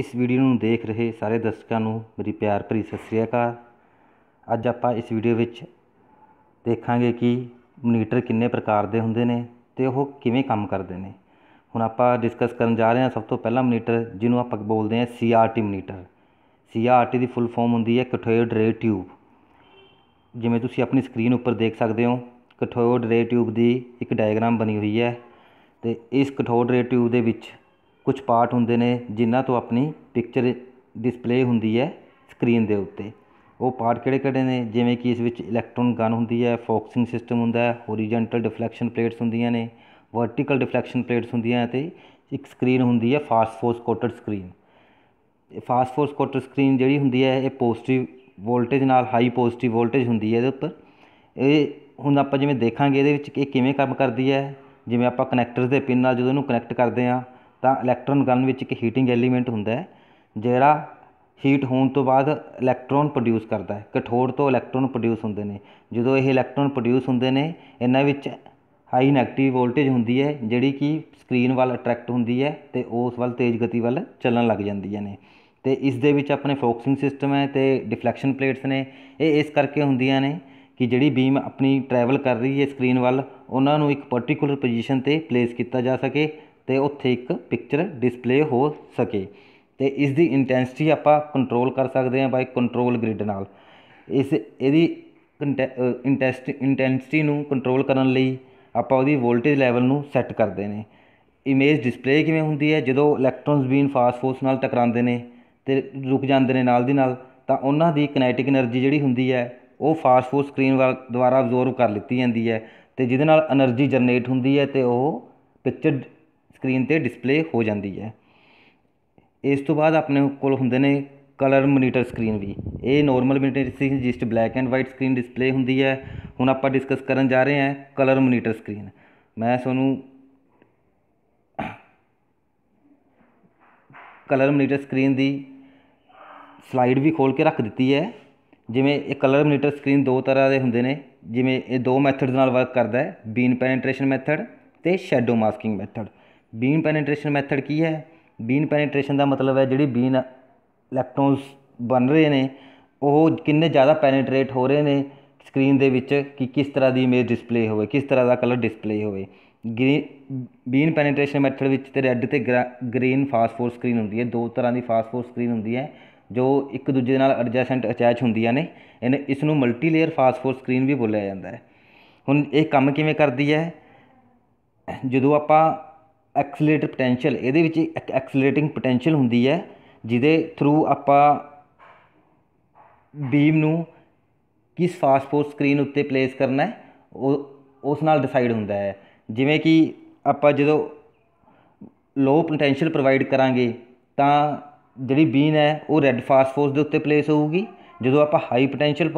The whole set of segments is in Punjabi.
ਇਸ ਵੀਡੀਓ ਨੂੰ ਦੇਖ ਰਹੇ ਸਾਰੇ ਦਰਸ਼ਕਾਂ ਨੂੰ ਮੇਰੀ ਪਿਆਰ ਭਰੀ ਸਤਿ ਸ੍ਰੀ ਅਕਾਲ ਅੱਜ ਆਪਾਂ ਇਸ ਵੀਡੀਓ ਵਿੱਚ ਦੇਖਾਂਗੇ ਕਿ ਮੋਨੀਟਰ ਕਿੰਨੇ ਪ੍ਰਕਾਰ ਦੇ ਹੁੰਦੇ ਨੇ ਤੇ ਉਹ ਕਿਵੇਂ ਕੰਮ ਕਰਦੇ ਨੇ ਹੁਣ ਆਪਾਂ ਡਿਸਕਸ ਕਰਨ ਜਾ ਰਹੇ ਹਾਂ ਸਭ ਤੋਂ ਪਹਿਲਾਂ ਮੋਨੀਟਰ ਜਿਹਨੂੰ ਆਪਾਂ ਬੋਲਦੇ ਹਾਂ ਸੀਆਰਟੀ ਮੋਨੀਟਰ ਸੀਆਰਟੀ ਦੀ ਫੁੱਲ ਫਾਰਮ ਹੁੰਦੀ ਹੈ ਕੈਥੋਡ ਰੇ ਟਿਊਬ ਜਿਵੇਂ ਤੁਸੀਂ ਆਪਣੀ ਸਕਰੀਨ ਉੱਪਰ ਦੇਖ ਸਕਦੇ ਹੋ ਕੈਥੋਡ ਰੇ ਟਿਊਬ ਦੀ ਇੱਕ ਡਾਇਗਰਾਮ ਬਣੀ ਹੋਈ ਹੈ ਤੇ ਇਸ ਕੈਥੋਡ ਰੇ ਟਿਊਬ ਦੇ ਵਿੱਚ ਕੁਛ ਪਾਰਟ ਹੁੰਦੇ ਨੇ ਜਿਨ੍ਹਾਂ ਤੋਂ ਆਪਣੀ ਪਿਕਚਰ ਡਿਸਪਲੇ ਹੁੰਦੀ ਹੈ ਸਕਰੀਨ ਦੇ ਉੱਤੇ ਉਹ ਪਾਰਟ ਕਿਹੜੇ ਕਿਹੜੇ ਨੇ ਜਿਵੇਂ ਕਿ ਇਸ ਵਿੱਚ ਇਲੈਕਟ੍ਰੋਨ ਗਨ ਹੁੰਦੀ ਹੈ ਫੋਕਸਿੰਗ ਸਿਸਟਮ ਹੁੰਦਾ ਹੈ ਹੋਰੀਜੈਂਟਲ ਡਿਫਲੈਕਸ਼ਨ ਪਲੇਟਸ ਹੁੰਦੀਆਂ ਨੇ ਵਰਟੀਕਲ ਡਿਫਲੈਕਸ਼ਨ ਪਲੇਟਸ ਹੁੰਦੀਆਂ ਅਤੇ ਇੱਕ ਸਕਰੀਨ ਹੁੰਦੀ ਹੈ phosphor coated screen phosphor coated screen ਜਿਹੜੀ ਹੁੰਦੀ ਹੈ ਇਹ ਪੋਜ਼ਿਟਿਵ ਵੋਲਟੇਜ ਨਾਲ ਹਾਈ ਪੋਜ਼ਿਟਿਵ ਵੋਲਟੇਜ ਹੁੰਦੀ ਹੈ ਇਹਦੇ ਉੱਪਰ ਇਹ ਹੁਣ ਆਪਾਂ ਜਿਵੇਂ ਦੇਖਾਂਗੇ ਇਹਦੇ ਵਿੱਚ ਇਹ ਕਿਵੇਂ ਕੰਮ ਕਰਦੀ ਹੈ ਜਿਵੇਂ ਆਪਾਂ ਕਨੈਕਟਰਸ ਦੇ ਪਿੰਨ ਨਾਲ ਜਦੋਂ ਇਹਨੂੰ ਕਨੈਕਟ ਕਰਦੇ ਆਂ ਤਾਂ ਇਲੈਕਟ੍ਰੋਨ ਗਨ ਵਿੱਚ ਇੱਕ ਹੀਟਿੰਗ ਐਲੀਮੈਂਟ ਹੁੰਦਾ ਹੈ ਜਿਹੜਾ ਹੀਟ ਹੋਣ ਤੋਂ ਬਾਅਦ ਇਲੈਕਟ੍ਰੋਨ ਪ੍ਰੋਡਿਊਸ ਕਰਦਾ ਹੈ ਕਠੋਰ ਤੋਂ ਇਲੈਕਟ੍ਰੋਨ ਪ੍ਰੋਡਿਊਸ ਹੁੰਦੇ ਨੇ ਜਦੋਂ ਇਹ ਇਲੈਕਟ੍ਰੋਨ ਪ੍ਰੋਡਿਊਸ ਹੁੰਦੇ ਨੇ ਇਹਨਾਂ ਵਿੱਚ ਹਾਈ ਨੈਗੇਟਿਵ ਵੋਲਟੇਜ ਹੁੰਦੀ ਹੈ ਜਿਹੜੀ ਕਿ ਸਕਰੀਨ ਵੱਲ ਅਟਰੈਕਟ ਹੁੰਦੀ ਹੈ ਤੇ ਉਸ ਵੱਲ ਤੇਜ਼ ਗਤੀ ਵੱਲ ਚੱਲਣ ਲੱਗ ਜਾਂਦੀਆਂ ਨੇ ਤੇ ਇਸ ਦੇ ਵਿੱਚ ਆਪਣੇ ਫੋਕਸਿੰਗ ਸਿਸਟਮ ਹੈ ਤੇ ਡਿਫਲੈਕਸ਼ਨ ਪਲੇਟਸ ਨੇ ਇਹ ਇਸ ਕਰਕੇ ਹੁੰਦੀਆਂ ਨੇ ਕਿ ਜਿਹੜੀ ਬੀਮ ਆਪਣੀ ਟਰੈਵਲ ਕਰ ਰਹੀ ਹੈ ਸਕਰੀਨ ਵੱਲ ਉਹਨਾਂ ਨੂੰ ਇੱਕ ਪਾਰਟਿਕੂਲਰ ਪੋਜੀਸ਼ਨ 'ਤੇ ਪਲੇਸ ਕੀਤਾ ਜਾ ਸਕੇ ਤੇ ਉੱਥੇ ਇੱਕ ਪਿਕਚਰ ਡਿਸਪਲੇ ਹੋ ਸਕੇ ਤੇ ਇਸ ਦੀ ਇੰਟੈਂਸਿਟੀ ਆਪਾਂ ਕੰਟਰੋਲ ਕਰ ਸਕਦੇ ਹਾਂ ਬਾਈ ਕੰਟਰੋਲ ਗ੍ਰਿਡ ਨਾਲ ਇਸ ਇਹਦੀ ਇੰਟੈਂਸਿਟੀ ਨੂੰ ਕੰਟਰੋਲ ਕਰਨ ਲਈ ਆਪਾਂ ਉਹਦੀ ਵੋਲਟੇਜ ਲੈਵਲ ਨੂੰ ਸੈੱਟ ਕਰਦੇ ਨੇ ਇਮੇਜ ਡਿਸਪਲੇ ਕਿਵੇਂ ਹੁੰਦੀ ਹੈ ਜਦੋਂ ਇਲੈਕਟ੍ਰੋਨਸ ਬੀਨ ਫਾਸਟ ਫੋਰਸ ਨਾਲ ਟਕਰਾਉਂਦੇ ਨੇ ਤੇ ਰੁਕ ਜਾਂਦੇ ਨੇ ਨਾਲ ਦੀ ਨਾਲ ਤਾਂ ਉਹਨਾਂ ਦੀ ਕਾਈਨੈਟਿਕ એનર્ਜੀ ਜਿਹੜੀ ਹੁੰਦੀ ਹੈ ਉਹ ਫਾਸਟ ਫੋਰਸ ਸਕਰੀਨ ਦੁਆਰਾ ਅਬਜ਼ੋਰਬ ਕਰ ਲਿੱਤੀ ਜਾਂਦੀ ਹੈ ਤੇ ਜਿਹਦੇ ਨਾਲ એનર્ਜੀ ਜਨਰੇਟ ਹੁੰਦੀ ਹੈ ਤੇ ਉਹ ਪਿਕਚਰ ਸਕਰੀਨ 'ਤੇ ਡਿਸਪਲੇ ਹੋ ਜਾਂਦੀ ਹੈ ਇਸ ਤੋਂ ਬਾਅਦ ਆਪਣੇ ਕੋਲ ਹੁੰਦੇ ਨੇ ਕਲਰ ਮੋਨੀਟਰ ਸਕਰੀਨ ਵੀ ਇਹ ਨਾਰਮਲ ਮੋਨੀਟਰ ਸੀ ਜਿਸ ਤੇ black and white screen display ਹੁੰਦੀ ਹੈ ਹੁਣ ਆਪਾਂ ਡਿਸਕਸ ਕਰਨ ਜਾ ਰਹੇ ਹਾਂ ਕਲਰ ਮੋਨੀਟਰ ਸਕਰੀਨ ਮੈਂ ਤੁਹਾਨੂੰ ਕਲਰ ਮੋਨੀਟਰ ਸਕਰੀਨ ਦੀ ਸਲਾਈਡ ਵੀ ਖੋਲ ਕੇ ਰੱਖ ਦਿੱਤੀ ਹੈ ਜਿਵੇਂ ਇਹ ਕਲਰ ਮੋਨੀਟਰ ਸਕਰੀਨ ਦੋ ਤਰ੍ਹਾਂ ਦੇ ਹੁੰਦੇ ਨੇ ਜਿਵੇਂ ਇਹ ਦੋ ਮੈਥਡਸ ਨਾਲ ਵਰਕ ਕਰਦਾ ਹੈ ਬੀਨ ਪੈਨਟ੍ਰੇਸ਼ਨ ਮੈਥਡ ਤੇ shadow masking method beam penetration method ਕੀ ਹੈ ਬੀਨ ਪੈਨੇਟ੍ਰੇਸ਼ਨ ਦਾ ਮਤਲਬ ਹੈ ਜਿਹੜੀ ਬੀਨ ਇਲੈਕਟ੍ਰੋਨਸ ਬਣ ਰਹੇ ਨੇ ਉਹ ਕਿੰਨੇ ਜ਼ਿਆਦਾ ਪੈਨੇਟ੍ਰੇਟ ਹੋ ਰਹੇ ਨੇ ਸਕਰੀਨ ਦੇ ਵਿੱਚ ਕਿ ਕਿਸ ਤਰ੍ਹਾਂ ਦੀ ਇਮੇਜ ਡਿਸਪਲੇ ਹੋਵੇ ਕਿਸ ਤਰ੍ਹਾਂ ਦਾ ਕਲਰ ਡਿਸਪਲੇ ਹੋਵੇ ਗ੍ਰੀਨ ਬੀਨ ਪੈਨੇਟ੍ਰੇਸ਼ਨ ਮੈਥਡ ਵਿੱਚ ਤੇ ਰੈੱਡ ਤੇ ਗ੍ਰੀਨ ਫਾਸਫੋਰ ਸਕਰੀਨ ਹੁੰਦੀ ਹੈ ਦੋ ਤਰ੍ਹਾਂ ਦੀ ਫਾਸਫੋਰ ਸਕਰੀਨ ਹੁੰਦੀ ਹੈ ਜੋ ਇੱਕ ਦੂਜੇ ਨਾਲ ਅਡਜੈਸੈਂਟ ਅਟੈਚ ਹੁੰਦੀਆਂ ਨੇ ਇਹਨ ਇਸ ਨੂੰ ਮਲਟੀ ਲੇਅਰ ਫਾਸਫੋਰ ਸਕਰੀਨ ਵੀ ਬੋਲਿਆ ਜਾਂਦਾ ਹੈ ਹੁਣ ਇਹ ਕੰਮ ਕਿਵੇਂ ਕਰਦੀ ਹੈ ਜਦੋਂ ਆਪਾਂ ਐਕਸਲੇਟਰ ਪੋਟੈਂਸ਼ੀਅਲ ਇਹਦੇ ਵਿੱਚ ਇੱਕ ਐਕਸਲੇਟਿੰਗ ਪੋਟੈਂਸ਼ੀਅਲ ਹੁੰਦੀ ਹੈ ਜਿਹਦੇ ਥਰੂ ਆਪਾਂ ਬੀਮ ਨੂੰ ਕਿਸ ਫਾਸਟਪੋਰਟ ਸਕਰੀਨ ਉੱਤੇ ਪਲੇਸ ਕਰਨਾ ਹੈ ਉਹ ਉਸ ਨਾਲ ਡਿਸਾਈਡ ਹੁੰਦਾ ਹੈ ਜਿਵੇਂ ਕਿ ਆਪਾਂ ਜਦੋਂ ਲੋ ਪੋਟੈਂਸ਼ੀਅਲ ਪ੍ਰੋਵਾਈਡ ਕਰਾਂਗੇ ਤਾਂ ਜਿਹੜੀ ਬੀਨ ਹੈ ਉਹ ਰੈੱਡ ਫਾਸਫੋਰਸ ਦੇ ਉੱਤੇ ਪਲੇਸ ਹੋਊਗੀ ਜਦੋਂ ਆਪਾਂ ਹਾਈ ਪੋਟੈਂਸ਼ੀਅਲ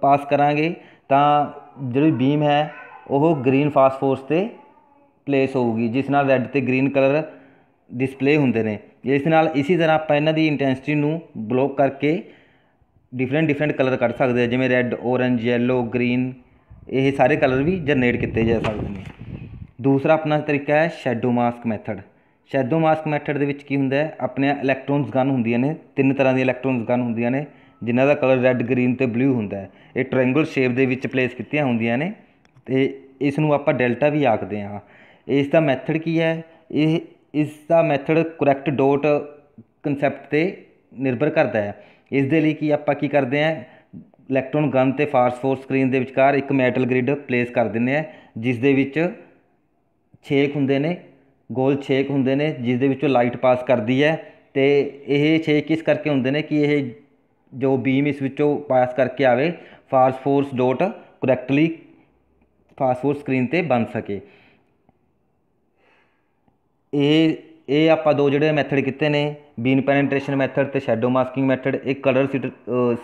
ਪਾਸ ਕਰਾਂਗੇ ਤਾਂ ਜਿਹੜੀ ਬੀਮ ਹੈ ਉਹ ਗ੍ਰੀਨ ਫਾਸਫੋਰਸ ਤੇ ਪਲੇਸ ਹੋਊਗੀ ਜਿਸ ਨਾਲ ਰੈੱਡ ਤੇ ਗ੍ਰੀਨ ਕਲਰ ਡਿਸਪਲੇ ਹੁੰਦੇ ਨੇ ਇਸ ਨਾਲ ਇਸੇ ਤਰ੍ਹਾਂ ਆਪਾਂ ਇਹਨਾਂ ਦੀ ਇੰਟੈਂਸਿਟੀ ਨੂੰ ਬਲੌਕ ਕਰਕੇ ਡਿਫਰੈਂਟ ਡਿਫਰੈਂਟ ਕਲਰ ਕੱਢ ਸਕਦੇ ਆ ਜਿਵੇਂ ਰੈੱਡ ਔਰੰਜ ਯੈਲੋ ਗ੍ਰੀਨ ਇਹ ਸਾਰੇ ਕਲਰ ਵੀ ਜਨਰੇਟ ਕੀਤੇ ਜਾ ਸਕਦੇ ਨੇ ਦੂਸਰਾ ਆਪਣਾ ਤਰੀਕਾ ਹੈ shadow mask method shadow mask method ਦੇ ਵਿੱਚ ਕੀ ਹੁੰਦਾ ਹੈ ਆਪਣੇ ਇਲੈਕਟ੍ਰੋਨਸ ਗਨ ਹੁੰਦੀਆਂ ਨੇ ਤਿੰਨ ਤਰ੍ਹਾਂ ਦੀ ਇਲੈਕਟ੍ਰੋਨਸ ਗਨ ਹੁੰਦੀਆਂ ਨੇ ਜਿਨ੍ਹਾਂ ਦਾ ਕਲਰ ਰੈੱਡ ਗ੍ਰੀਨ ਤੇ ਬਲੂ ਹੁੰਦਾ ਹੈ ਇਹ ਟ੍ਰਾਇੰਗਲ ਸ਼ੇਪ ਦੇ ਵਿੱਚ ਪਲੇਸ ਕੀਤੀਆਂ ਹੁੰਦੀਆਂ ਨੇ ਤੇ ਇਸ ਨੂੰ ਆਪਾਂ ਡੈਲਟਾ ਵੀ ਆਖਦੇ ਹਾਂ ਇਸ ਦਾ ਮੈਥਡ ਕੀ ਹੈ ਇਹ ਇਸ ਦਾ ਮੈਥਡ ਕਰੈਕਟ ਡੋਟ ਕਨਸੈਪਟ 'ਤੇ ਨਿਰਭਰ ਕਰਦਾ ਹੈ ਇਸ ਦੇ ਲਈ ਕੀ ਆਪਾਂ ਕੀ ਕਰਦੇ ਆ ਇਲੈਕਟ੍ਰੋਨ ਗਨ ਤੇ ਫਾਸਫੋਰ ਸਕਰੀਨ ਦੇ ਵਿਚਕਾਰ ਇੱਕ ਮੈਟਲ ਗ੍ਰਿਡ ਪਲੇਸ ਕਰ ਦਿੰਦੇ ਆ ਜਿਸ ਦੇ ਵਿੱਚ ਛੇਕ ਹੁੰਦੇ ਨੇ ਗੋਲ ਛੇਕ ਹੁੰਦੇ ਨੇ ਜਿਸ ਦੇ ਵਿੱਚੋਂ ਲਾਈਟ ਪਾਸ ਕਰਦੀ ਹੈ ਤੇ ਇਹ ਛੇਕ ਇਸ ਕਰਕੇ ਹੁੰਦੇ ਨੇ ਕਿ ਇਹ ਜੋ ਬੀਮ ਇਸ ਵਿੱਚੋਂ ਪਾਸ ਕਰਕੇ ਆਵੇ phosphorus dot correctly phosphor screen ਤੇ ਬਣ ਸਕੇ ਇਹ ਇਹ ਆਪਾਂ ਦੋ ਜਿਹੜੇ ਮੈਥਡ ਕੀਤੇ ਨੇ ਬੀਨ ਪੈਨੇਟ੍ਰੇਸ਼ਨ ਮੈਥਡ ਤੇ ਸ਼ੈਡੋ ਮਾਸਕਿੰਗ ਮੈਥਡ ਇਹ ਕਲਰ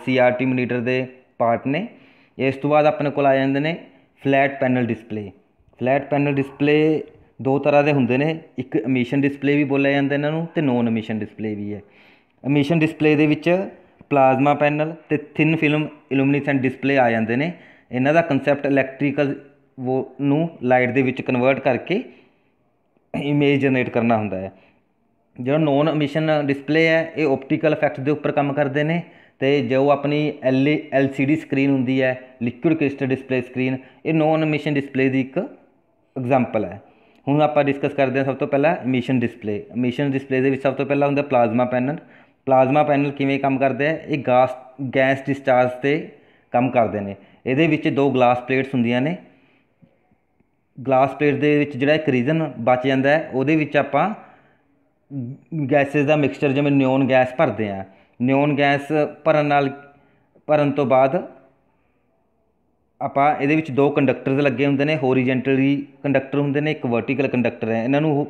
ਸੀਆਰਟੀ ਮੋਨੀਟਰ ਦੇ ਪਾਰਟ ਨੇ ਇਸ ਤੋਂ ਬਾਅਦ ਆਪਣੇ ਕੋਲ ਆ ਜਾਂਦੇ ਨੇ flat panel display flat panel display ਦੋ ਤਰ੍ਹਾਂ ਦੇ ਹੁੰਦੇ ਨੇ ਇੱਕ ਐਮਿਸ਼ਨ ਡਿਸਪਲੇ ਵੀ ਬੋਲਿਆ ਜਾਂਦਾ ਇਹਨਾਂ ਨੂੰ ਤੇ ਨੋਨ ਐਮਿਸ਼ਨ ਡਿਸਪਲੇ ਵੀ ਹੈ ਐਮਿਸ਼ਨ ਡਿਸਪਲੇ ਦੇ ਵਿੱਚ ਪਲਾਜ਼ਮਾ ਪੈਨਲ ਤੇ ਥਿਨ ਫਿਲਮ ਇਲੂਮੀਨੇਸ਼ਨ ਡਿਸਪਲੇ ਆ ਜਾਂਦੇ ਨੇ ਇਹਨਾਂ ਦਾ ਕਨਸੈਪਟ ਇਲੈਕਟ੍ਰੀਕਲ ਉਹ ਨੂੰ ਲਾਈਟ ਦੇ ਵਿੱਚ ਕਨਵਰਟ ਕਰਕੇ ਇਮੇਜ ਜਨਰੇਟ ਕਰਨਾ ਹੁੰਦਾ ਹੈ ਜਿਹੜਾ ਨੋਨ ਐਮਿਸ਼ਨ ਡਿਸਪਲੇ ਹੈ ਇਹ ਆਪਟੀਕਲ ਇਫੈਕਟ ਦੇ ਉੱਪਰ ਕੰਮ ਕਰਦੇ ਨੇ ਤੇ ਜੋ ਆਪਣੀ L L C D screen ਹੁੰਦੀ ਹੈ ਲਿਕੁਇਡ ਕ੍ਰਿਸਟਲ ਡਿਸਪਲੇ ਸਕਰੀਨ ਇਹ ਨੋਨ ਐਮਿਸ਼ਨ ਡਿਸਪਲੇ ਦੀ ਇੱਕ ਐਗਜ਼ਾਮਪਲ ਹੈ ਹੁਣ ਆਪਾਂ ਡਿਸਕਸ ਕਰਦੇ ਹਾਂ ਸਭ ਤੋਂ ਪਹਿਲਾਂ ਐਮਿਸ਼ਨ ਡਿਸਪਲੇ ਐਮਿਸ਼ਨ ਡਿਸਪਲੇ ਦੇ ਵਿੱਚ ਸਭ ਤੋਂ ਪਹਿਲਾਂ ਹੁੰਦਾ ਪਲਾਜ਼ਮਾ ਪੈਨਲ ਪਲਾਜ਼ਮਾ ਪੈਨਲ ਕਿਵੇਂ ਕੰਮ ਕਰਦਾ ਹੈ ਇਹ ਗੈਸ ਗੈਸ ਡਿਸਚਾਰਜ ਤੇ ਕੰਮ ਕਰਦੇ ਨੇ ਇਹਦੇ ਵਿੱਚ ਦੋ ਗਲਾਸ ਪਲੇਟਸ ਹੁੰਦੀਆਂ ਨੇ ਗਲਾਸ ਪਲੇਟ ਦੇ ਵਿੱਚ ਜਿਹੜਾ ਇੱਕ ਰੀਜਨ ਬਚ ਜਾਂਦਾ ਹੈ ਉਹਦੇ ਵਿੱਚ ਆਪਾਂ ਗੈਸਸ ਦਾ ਮਿਕਸਚਰ ਜਿਵੇਂ ਨਿਓਨ ਗੈਸ ਭਰਦੇ ਆ ਨਿਓਨ ਗੈਸ ਭਰਨ ਨਾਲ ਭਰਨ ਤੋਂ ਬਾਅਦ ਆਪਾਂ ਇਹਦੇ ਵਿੱਚ ਦੋ ਕੰਡਕਟਰਸ ਲੱਗੇ ਹੁੰਦੇ ਨੇ ਹੋਰੀਜ਼ਨਟਲੀ ਕੰਡਕਟਰ ਹੁੰਦੇ ਨੇ ਇੱਕ ਵਰਟੀਕਲ ਕੰਡਕਟਰ ਹੈ ਇਹਨਾਂ ਨੂੰ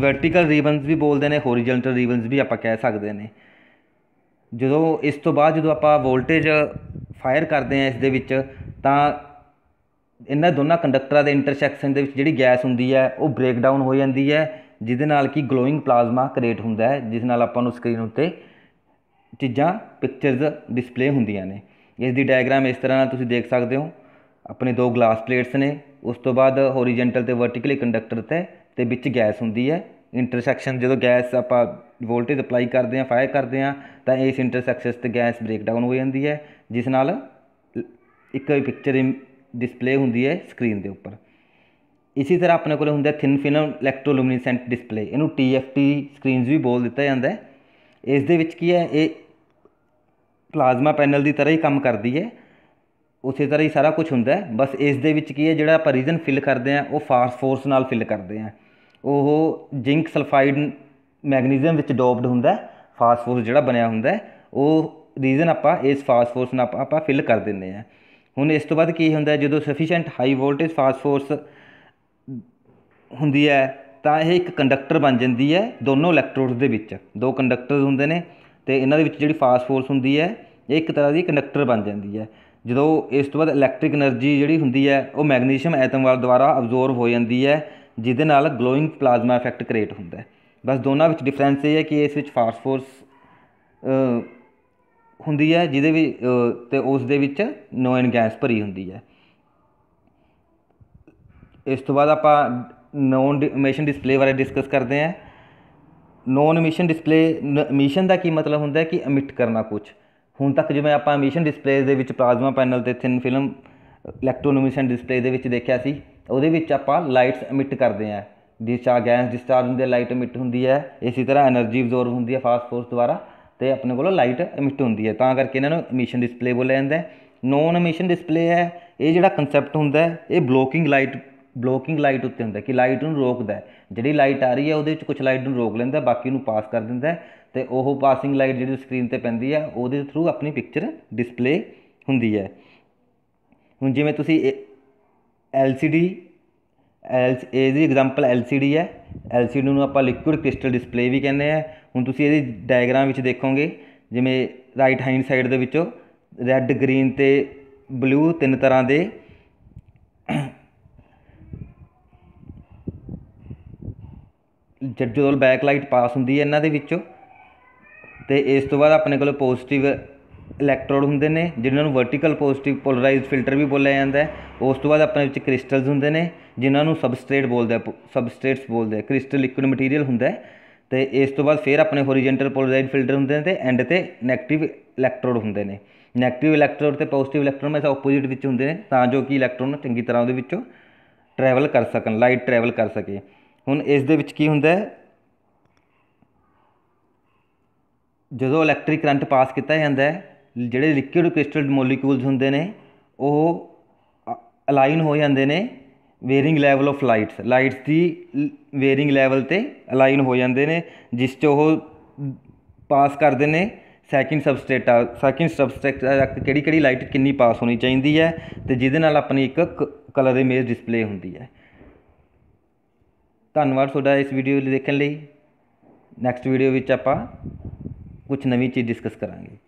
ਵਰਟੀਕਲ ਰੀਬਨਸ ਵੀ ਬੋਲਦੇ ਨੇ ਹੋਰੀਜ਼ਨਟਲ ਰੀਬਨਸ ਵੀ ਆਪਾਂ ਕਹਿ ਸਕਦੇ ਨੇ ਜਦੋਂ ਇਸ ਤੋਂ ਬਾਅਦ ਜਦੋਂ ਆਪਾਂ ਵੋਲਟੇਜ ਫਾਇਰ ਕਰਦੇ ਆ ਇਸ ਦੇ ਵਿੱਚ ਤਾਂ ਇਹਨਾਂ ਦੋਨਾਂ ਕੰਡਕਟਰਾਂ ਦੇ ਇੰਟਰਸੈਕਸ਼ਨ ਦੇ ਵਿੱਚ ਜਿਹੜੀ ਗੈਸ ਹੁੰਦੀ ਹੈ ਉਹ ਬ੍ਰੇਕ ਡਾਊਨ ਹੋ ਜਾਂਦੀ ਹੈ ਜਿਹਦੇ ਨਾਲ ਕਿ ਗਲੋਇੰਗ ਪਲਾਜ਼ਮਾ ਕ੍ਰੀਏਟ ਹੁੰਦਾ ਹੈ ਜਿਸ ਨਾਲ ਆਪਾਂ ਨੂੰ ਸਕਰੀਨ ਉੱਤੇ ਚੀਜ਼ਾਂ ਪਿਕਚਰਸ ਡਿਸਪਲੇ ਹੁੰਦੀਆਂ ਨੇ ਇਸ ਦੀ ਡਾਇਗਰਾਮ ਇਸ ਤਰ੍ਹਾਂ ਨਾਲ ਤੁਸੀਂ ਦੇਖ ਸਕਦੇ ਹੋ ਆਪਣੇ ਦੋ ਗਲਾਸ ਪਲੇਟਸ ਨੇ ਉਸ ਤੋਂ ਬਾਅਦ ਹੋਰੀਜ਼ੋਨਟਲ ਤੇ ਵਰਟੀਕਲੀ ਕੰਡਕਟਰ ਤੇ ਤੇ ਵਿੱਚ ਗੈਸ ਹੁੰਦੀ ਹੈ ਇੰਟਰਸੈਕਸ਼ਨ ਜਦੋਂ ਗੈਸ ਆਪਾਂ ਵੋਲਟੇਜ ਅਪਲਾਈ ਕਰਦੇ ਹਾਂ ਫਾਇਰ ਕਰਦੇ ਹਾਂ ਤਾਂ ਇਸ ਇੰਟਰਸੈਕਸ਼ਨ ਤੇ ਗੈਸ ਬ੍ਰੇਕਡਾਊਨ ਹੋ ਜਾਂਦੀ ਹੈ ਜਿਸ ਨਾਲ ਇੱਕ ਪਿਕਚਰ ਡਿਸਪਲੇ ਹੁੰਦੀ ਹੈ ਸਕਰੀਨ ਦੇ ਉੱਪਰ ਇਸੇ ਤਰ੍ਹਾਂ ਆਪਣੇ ਕੋਲ ਹੁੰਦਾ ਥਿਨ ਫਿਲਮ ਇਲੈਕਟ੍ਰੋਲੂਮਿਨੈਸੈਂਟ ਡਿਸਪਲੇ ਇਹਨੂੰ ਟੀਐਫਟੀ ਸਕਰੀਨਸ ਵੀ ਬੋਲ ਦਿੱਤਾ ਜਾਂਦਾ ਹੈ ਇਸ ਦੇ ਵਿੱਚ ਕੀ ਹੈ ਇਹ ਪਲਾਜ਼ਮਾ ਪੈਨਲ ਦੀ ਤਰ੍ਹਾਂ ਹੀ ਕੰਮ ਕਰਦੀ ਹੈ ਉਸੇ ਤਰ੍ਹਾਂ ਹੀ ਸਾਰਾ ਕੁਝ ਹੁੰਦਾ ਹੈ ਬਸ ਇਸ ਦੇ ਵਿੱਚ ਕੀ ਹੈ ਜਿਹੜਾ ਆਪਾਂ ਰੀਜਨ ਫਿਲ ਕਰਦੇ ਆ ਉਹ ਫਾਸਫੋਰਸ ਨਾਲ ਫਿਲ ਕਰਦੇ ਆ ਉਹ ਜ਼ਿੰਕ ਸਲਫਾਈਡ ਮੈਗਨੀਸ਼ੀਅਮ ਵਿੱਚ ਡੋਪਡ ਹੁੰਦਾ ਹੈ ਫਾਸਫੋਰਸ ਜਿਹੜਾ ਬਣਿਆ ਹੁੰਦਾ ਹੈ ਉਹ ਰੀਜਨ ਆਪਾਂ ਇਸ ਫਾਸਫੋਰਸ ਨਾਲ ਆਪਾਂ ਫਿਲ ਕਰ ਦਿੰਦੇ ਆ ਹੁਣ ਇਸ ਤੋਂ ਬਾਅਦ ਕੀ ਹੁੰਦਾ ਜਦੋਂ sufficient high voltage phosphor ਹੁੰਦੀ ਹੈ ਤਾਂ ਇਹ ਇੱਕ ਕੰਡਕਟਰ ਬਣ ਜਾਂਦੀ ਹੈ ਦੋਨੋਂ ਇਲੈਕਟ੍ਰੋਡਸ ਦੇ ਵਿੱਚ ਦੋ ਕੰਡਕਟਰਸ ਹੁੰਦੇ ਨੇ ਤੇ ਇਹਨਾਂ ਦੇ ਵਿੱਚ ਜਿਹੜੀ ਫਾਸਟ ਫੋਰਸ ਹੁੰਦੀ ਹੈ ਇਹ ਇੱਕ ਤਰ੍ਹਾਂ ਦੀ ਕੰਡਕਟਰ ਬਣ ਜਾਂਦੀ ਹੈ ਜਦੋਂ ਇਸ ਤੋਂ ਬਾਅਦ ਇਲੈਕਟ੍ਰਿਕ એનર્ਜੀ ਜਿਹੜੀ ਹੁੰਦੀ ਹੈ ਉਹ ਮੈਗਨੀਸ਼ੀਅਮ ਐਟਮ ਵਾਲ ਦੁਆਰਾ ਅਬਜ਼ੋਰਬ ਹੋ ਜਾਂਦੀ ਹੈ ਜਿਹਦੇ ਨਾਲ ਗਲੋਇੰਗ ਪਲਾਜ਼ਮਾ ਇਫੈਕਟ ਕ੍ਰੀਏਟ ਹੁੰਦਾ ਹੈ ਬਸ ਦੋਨਾਂ ਵਿੱਚ ਡਿਫਰੈਂਸ ਇਹ ਹੈ ਕਿ ਇਸ ਵਿੱਚ ਫਾਸਟ ਫੋਰਸ ਹੁੰਦੀ ਹੈ ਜਿਹਦੇ ਵੀ ਤੇ ਉਸ ਦੇ ਵਿੱਚ ਨੋਇਨ ਗੈਸ ਭਰੀ ਹੁੰਦੀ ਹੈ ਇਸ ਤੋਂ ਬਾਅਦ ਆਪਾਂ ਨੋਨ ਇਮਿਸ਼ਨ ਡਿਸਪਲੇ ਬਾਰੇ ਡਿਸਕਸ ਕਰਦੇ ਹਾਂ ਨੋਨ ਇਮਿਸ਼ਨ ਡਿਸਪਲੇ ਇਮਿਸ਼ਨ ਦਾ ਕੀ ਮਤਲਬ ਹੁੰਦਾ ਹੈ ਕਿ ਅਮਿਟ ਕਰਨਾ ਕੁਝ ਹੁਣ ਤੱਕ ਜਿਵੇਂ ਆਪਾਂ ਇਮਿਸ਼ਨ ਡਿਸਪਲੇ ਦੇ ਵਿੱਚ ਪਲਾਜ਼ਮਾ ਪੈਨਲ ਤੇ ਥਿਨ ਫਿਲਮ ਇਲੈਕਟ੍ਰੋਨੋਮਿਸ਼ਨ ਡਿਸਪਲੇ ਦੇ ਵਿੱਚ ਦੇਖਿਆ ਸੀ ਉਹਦੇ ਵਿੱਚ ਆਪਾਂ ਲਾਈਟਸ ਅਮਿਟ ਕਰਦੇ ਹਾਂ ਡਿਸਚਾਰਜ ਗੈਸ ਡਿਸਚਾਰਜ ਹੁੰਦੀ ਹੈ ਲਾਈਟ ਅਮਿਟ ਹੁੰਦੀ ਹੈ ਇਸੇ ਤਰ੍ਹਾਂ એનર્ਜੀ ਅਬਜ਼ੋਰਬ ਹੁੰਦੀ ਹੈ ਫਾਸਟ ਫੋਰਸ ਦੁਆਰਾ ਤੇ ਆਪਣੇ ਕੋਲ ਲਾਈਟ ਐਮਿਟ ਹੁੰਦੀ ਹੈ ਤਾਂ ਕਰਕੇ ਇਹਨਾਂ ਨੂੰ ਐਮਿਸ਼ਨ ਡਿਸਪਲੇ ਬੋਲਿਆ ਜਾਂਦਾ ਨੋਨ ਐਮਿਸ਼ਨ ਡਿਸਪਲੇ ਹੈ ਇਹ ਜਿਹੜਾ ਕਨਸੈਪਟ ਹੁੰਦਾ ਹੈ ਇਹ ਬਲੋਕਿੰਗ ਲਾਈਟ ਬਲੋਕਿੰਗ ਲਾਈਟ ਉੱਤੇ ਹੁੰਦਾ ਕਿ ਲਾਈਟ ਨੂੰ ਰੋਕਦਾ ਜਿਹੜੀ ਲਾਈਟ ਆ ਰਹੀ ਹੈ ਉਹਦੇ ਵਿੱਚ ਕੁਝ ਲਾਈਟ ਨੂੰ ਰੋਕ ਲੈਂਦਾ ਬਾਕੀ ਨੂੰ ਪਾਸ ਕਰ ਦਿੰਦਾ ਤੇ ਉਹ ਪਾਸਿੰਗ ਲਾਈਟ ਜਿਹੜੀ ਸਕਰੀਨ ਤੇ ਪੈਂਦੀ ਹੈ ਉਹਦੇ ਥਰੂ ਆਪਣੀ ਪਿਕਚਰ ਡਿਸਪਲੇ ਹੁੰਦੀ ਹੈ ਹੁਣ ਜਿਵੇਂ ਤੁਸੀਂ ਐਲਸੀਡੀ ਐਲ ਇਹਦੀ ਐਗਜ਼ਾਮਪਲ LCD ਹੈ LCD ਨੂੰ ਆਪਾਂ ਲਿਕੁਇਡ ਕ੍ਰਿਸਟਲ ਡਿਸਪਲੇ ਵੀ ਕਹਿੰਦੇ ਆ ਹੁਣ ਤੁਸੀਂ ਇਹਦੀ ਡਾਇਗਰਾਮ ਵਿੱਚ ਦੇਖੋਗੇ ਜਿਵੇਂ ਰਾਈਟ ਹੈਂਡ ਸਾਈਡ ਦੇ ਵਿੱਚੋਂ ਰੈੱਡ ਗ੍ਰੀਨ ਤੇ ਬਲੂ ਤਿੰਨ ਤਰ੍ਹਾਂ ਦੇ ਜਦੋਂ ਬੈਕ ਲਾਈਟ ਪਾਸ ਹੁੰਦੀ ਹੈ ਇਹਨਾਂ ਦੇ ਵਿੱਚੋਂ ਤੇ ਇਸ ਤੋਂ ਬਾਅਦ ਆਪਣੇ ਕੋਲ ਪੋਜ਼ਿਟਿਵ ਇਲੈਕਟ੍ਰੋਡ ਹੁੰਦੇ ਨੇ ਜਿਨ੍ਹਾਂ ਨੂੰ ਵਰਟੀਕਲ ਪੋਜ਼ਿਟਿਵ ਪੋਲਰਾਈਜ਼ਡ ਫਿਲਟਰ ਵੀ ਬੋਲਿਆ ਜਾਂਦਾ ਹੈ ਉਸ ਤੋਂ ਬਾਅਦ ਆਪਣੇ ਵਿੱਚ ਕ੍ਰਿਸਟਲਸ ਹੁੰਦੇ ਨੇ ਜਿਨ੍ਹਾਂ ਨੂੰ ਸਬਸਟ੍ਰੇਟ ਬੋਲਦੇ ਸਬਸਟ੍ਰੇਟਸ ਬੋਲਦੇ ਕ੍ਰਿਸਟਲ ਲਿਕਵਿਡ ਮਟੀਰੀਅਲ ਹੁੰਦਾ ਤੇ ਇਸ ਤੋਂ ਬਾਅਦ ਫਿਰ ਆਪਣੇ ਹੋਰੀਜ਼ੋਨਟਲ ਪੋਲਰਾਈਜ਼ਡ ਫਿਲਟਰ ਹੁੰਦੇ ਨੇ ਤੇ ਐਂਡ ਤੇ 네ਗੇਟਿਵ ਇਲੈਕਟ੍ਰੋਡ ਹੁੰਦੇ ਨੇ 네ਗੇਟਿਵ ਇਲੈਕਟ੍ਰੋਡ ਤੇ ਪੋਜ਼ਿਟਿਵ ਮੈਂ ਸਾ ਆਪੋਜ਼ਿਟ ਵਿੱਚ ਹੁੰਦੇ ਨੇ ਤਾਂ ਜੋ ਕਿ ਇਲੈਕਟ੍ਰੋਨ ਨੂੰ ਚੰਗੀ ਤਰ੍ਹਾਂ ਉਹਦੇ ਵਿੱਚੋਂ ਟਰੈਵਲ ਕਰ ਸਕਣ ਲਾਈਟ ਟਰੈਵਲ ਕਰ ਸਕੇ ਹੁਣ ਇਸ ਦੇ ਵਿੱਚ ਕੀ ਹੁੰਦਾ ਜਦੋਂ ਇਲੈਕਟ੍ਰਿਕ ਕਰੰਟ ਪਾਸ ਕੀਤਾ ਜਾਂਦਾ ਹੈ ਜਿਹੜੇ ਲਿਕੁਇਡ ਕ੍ਰਿਸਟਲ ਮੋਲੀਕਿਊਲਸ ਹੁੰਦੇ ਨੇ ਉਹ ਅਲਾਈਨ ਹੋ ਜਾਂਦੇ ਨੇ varying level of lights lights ਦੀ ਵੇਅਰਿੰਗ ਲੈਵਲ ਤੇ ਅਲਾਈਨ ਹੋ ਜਾਂਦੇ ਨੇ ਜਿਸ ਤੋਂ ਉਹ ਪਾਸ ਕਰਦੇ ਨੇ ਸੈਕਿੰਡ ਸਬਸਟ੍ਰੇਟ ਆ ਸੈਕਿੰਡ ਸਬਸਟ੍ਰੇਟਾ ਕਿਹੜੀ ਕਿਹੜੀ ਲਾਈਟ ਕਿੰਨੀ ਪਾਸ ਹੋਣੀ ਚਾਹੀਦੀ ਹੈ ਤੇ ਜਿਹਦੇ ਨਾਲ ਆਪਣੀ ਇੱਕ ਕਲਰ ਇਮੇਜ ਡਿਸਪਲੇ ਹੁੰਦੀ ਹੈ ਧੰਨਵਾਦ ਤੁਹਾਡਾ ਇਸ ਵੀਡੀਓ ਦੇਖਣ ਲਈ ਨੈਕਸਟ ਵੀਡੀਓ ਵਿੱਚ ਆਪਾਂ ਕੁਝ ਨਵੀਂ ਚੀਜ਼ ਡਿਸਕਸ ਕਰਾਂਗੇ